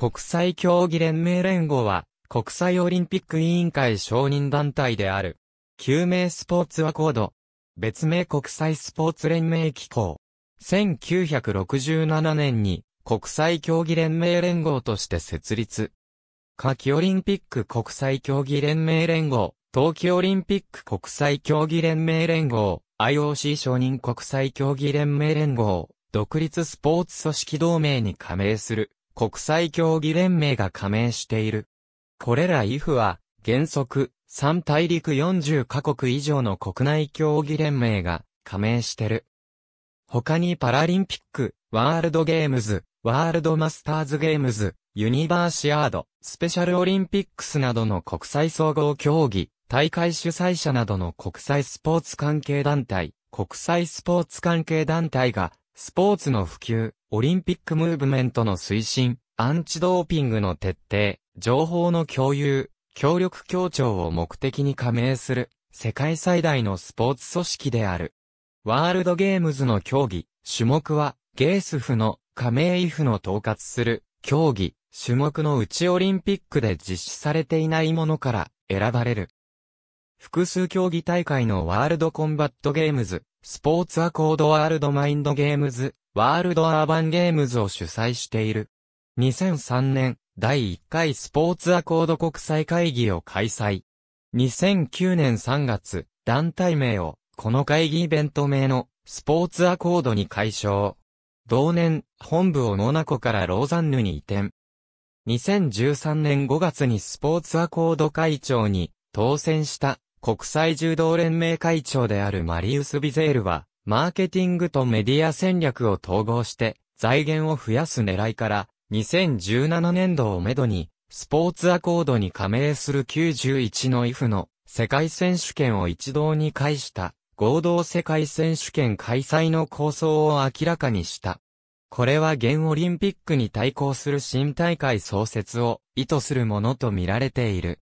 国際競技連盟連合は、国際オリンピック委員会承認団体である。救命スポーツアコード。別名国際スポーツ連盟機構。1967年に国際競技連盟連合として設立。夏季オリンピック国際競技連盟連合、冬季オリンピック国際競技連盟連合、IOC 承認国際競技連盟連合、独立スポーツ組織同盟に加盟する。国際競技連盟が加盟している。これら IF は、原則、3大陸40カ国以上の国内競技連盟が加盟してる。他にパラリンピック、ワールドゲームズ、ワールドマスターズゲームズ、ユニバーシアード、スペシャルオリンピックスなどの国際総合競技、大会主催者などの国際スポーツ関係団体、国際スポーツ関係団体がスポーツの普及、オリンピックムーブメントの推進、アンチドーピングの徹底、情報の共有、協力協調を目的に加盟する、世界最大のスポーツ組織である。ワールドゲームズの競技、種目は、ゲースフの加盟イフの統括する、競技、種目のうちオリンピックで実施されていないものから選ばれる。複数競技大会のワールドコンバットゲームズ、スポーツアコードワールドマインドゲームズ、ワールドアーバンゲームズを主催している。2003年、第1回スポーツアコード国際会議を開催。2009年3月、団体名を、この会議イベント名の、スポーツアコードに解消。同年、本部をモナコからローザンヌに移転。2013年5月にスポーツアコード会長に当選した国際柔道連盟会長であるマリウス・ビゼールは、マーケティングとメディア戦略を統合して、財源を増やす狙いから、2017年度をめどに、スポーツアコードに加盟する91の IF の世界選手権を一堂に会した合同世界選手権開催の構想を明らかにした。これは現オリンピックに対抗する新大会創設を意図するものとみられている。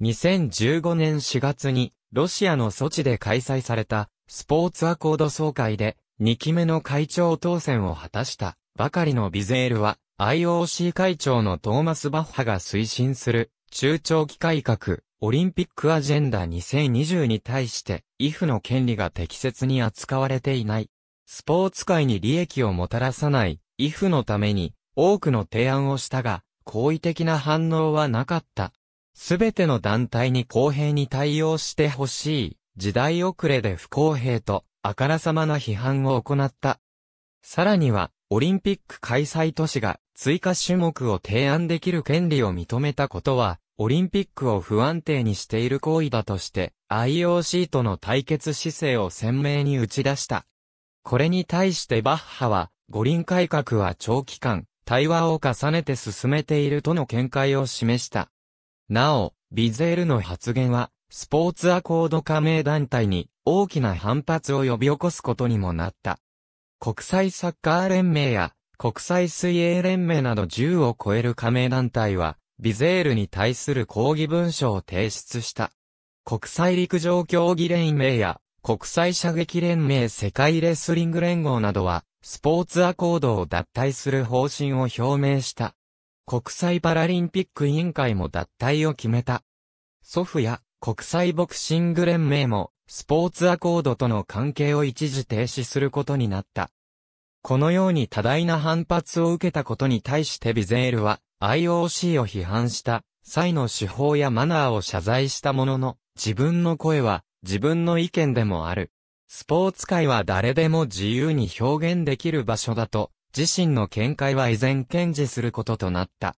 2015年4月に、ロシアの措置で開催された、スポーツアコード総会で、2期目の会長当選を果たしたばかりのビゼールは、IOC 会長のトーマス・バッハが推進する中長期改革、オリンピックアジェンダ2020に対して、イフの権利が適切に扱われていない。スポーツ界に利益をもたらさない、イフのために、多くの提案をしたが、好意的な反応はなかった、すべての団体に公平に対応してほしい、時代遅れで不公平と、あからさまな批判を行った。さらには、オリンピック開催都市が追加種目を提案できる権利を認めたことは、オリンピックを不安定にしている行為だとして、IOC との対決姿勢を鮮明に打ち出した。これに対してバッハは、五輪改革は長期間、対話を重ねて進めているとの見解を示した。なお、ビゼールの発言は、スポーツアコード加盟団体に大きな反発を呼び起こすことにもなった。国際サッカー連盟や国際水泳連盟など10を超える加盟団体は、ビゼールに対する抗議文書を提出した。国際陸上競技連盟や国際射撃連盟世界レスリング連合などは、スポーツアコードを脱退する方針を表明した。国際パラリンピック委員会も脱退を決めた。祖父や国際ボクシング連盟もスポーツアコードとの関係を一時停止することになった。このように多大な反発を受けたことに対してビゼールは IOC を批判した際の手法やマナーを謝罪したものの自分の声は自分の意見でもある。スポーツ界は誰でも自由に表現できる場所だと自身の見解は依然堅持することとなった。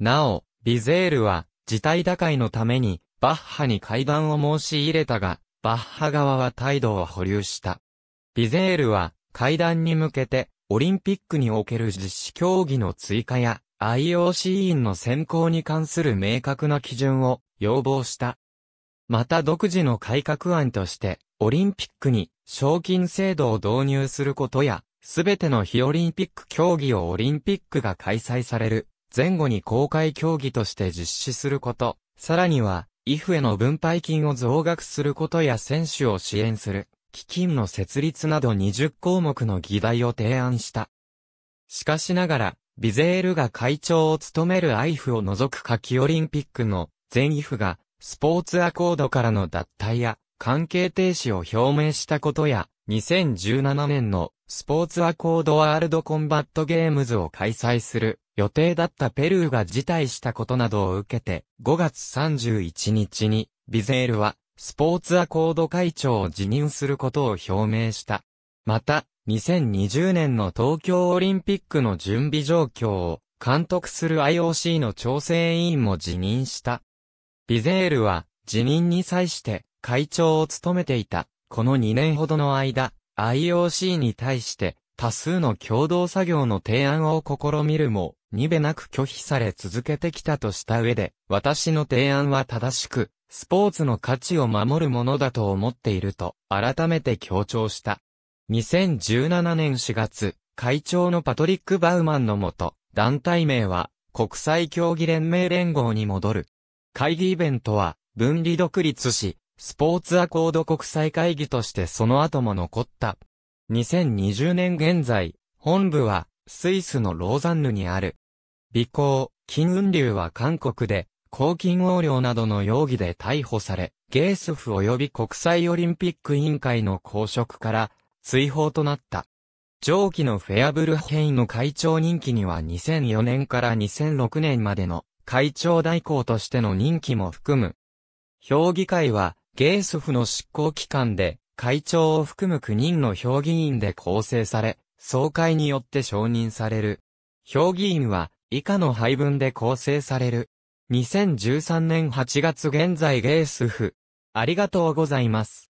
なお、ビゼールは、事態打開のために、バッハに会談を申し入れたが、バッハ側は態度を保留した。ビゼールは、会談に向けて、オリンピックにおける実施競技の追加や、IOC 員の選考に関する明確な基準を要望した。また独自の改革案として、オリンピックに賞金制度を導入することや、すべての非オリンピック競技をオリンピックが開催される前後に公開競技として実施すること、さらには、イフへの分配金を増額することや選手を支援する基金の設立など20項目の議題を提案した。しかしながら、ビゼールが会長を務めるアイフを除く夏季オリンピックの全イフがスポーツアコードからの脱退や関係停止を表明したことや2017年のスポーツアコードワールドコンバットゲームズを開催する予定だったペルーが辞退したことなどを受けて5月31日にビゼールはスポーツアコード会長を辞任することを表明した。また、2020年の東京オリンピックの準備状況を監督する IOC の調整委員も辞任した。ビゼールは辞任に際して会長を務めていたこの2年ほどの間、IOC に対して多数の共同作業の提案を試みるも、にべなく拒否され続けてきたとした上で、私の提案は正しく、スポーツの価値を守るものだと思っていると、改めて強調した。2017年4月、会長のパトリック・バウマンのもと、団体名は、国際競技連盟連合に戻る。会議イベントは、分離独立し、スポーツアコード国際会議としてその後も残った。2020年現在、本部は、スイスのローザンヌにある。尾行、金運流は韓国で、公金横領などの容疑で逮捕され、ゲースフ及び国際オリンピック委員会の公職から、追放となった。上記のフェアブルヘイの会長任期には2004年から2006年までの会長代行としての任期も含む。評議会はゲースフの執行機関で、会長を含む9人の評議員で構成され、総会によって承認される。評議員は、以下の配分で構成される。2013年8月現在ゲースフ。ありがとうございます。